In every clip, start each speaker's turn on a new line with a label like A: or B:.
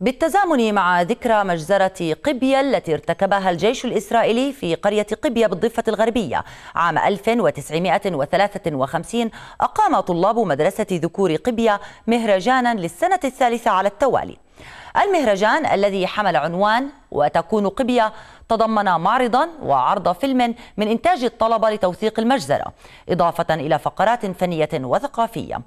A: بالتزامن مع ذكرى مجزرة قبية التي ارتكبها الجيش الإسرائيلي في قرية قبية بالضفة الغربية عام 1953 أقام طلاب مدرسة ذكور قبية مهرجانا للسنة الثالثة على التوالي المهرجان الذي حمل عنوان وتكون قبية تضمن معرضا وعرض فيلم من إنتاج الطلبة لتوثيق المجزرة إضافة إلى فقرات فنية وثقافية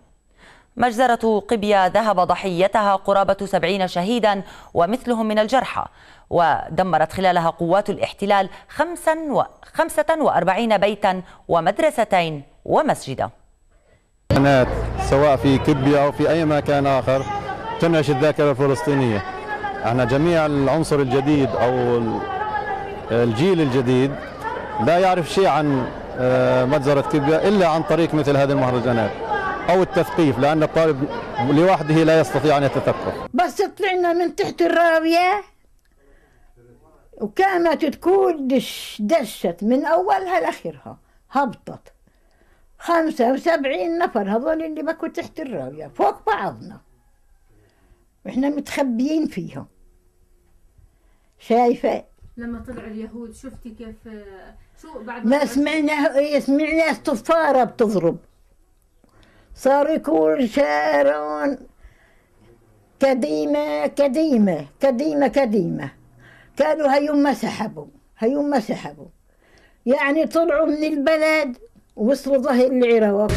A: مجزرة قبية ذهب ضحيتها قرابة سبعين شهيدا ومثلهم من الجرحى ودمرت خلالها قوات الاحتلال خمسة وأربعين بيتا ومدرستين ومسجدا
B: سواء في كبية أو في أي مكان آخر تنعش الذاكرة الفلسطينية احنا جميع العنصر الجديد أو الجيل الجديد لا يعرف شيء عن آه، مجزرة كبية إلا عن طريق مثل هذه المهرجانات أو التثقيف لأن الطالب لوحده لا يستطيع أن يتثقف
C: بس طلعنا من تحت الراوية وكانت تكون دش دشت من أولها لآخرها هبطت خمسة وسبعين نفر هذول اللي بكوا تحت الراوية فوق بعضنا وإحنا متخبيين فيهم شايفة لما طلعوا اليهود شفتي كيف آه، شو بعد ما سمعنا سمعنا الصفارة إيه، بتضرب صار يقول شارون قديمة قديمة قديمة قديمة قالوا هيما سحبوا هيما سحبوا يعني طلعوا من البلد وصلوا ظهر العراق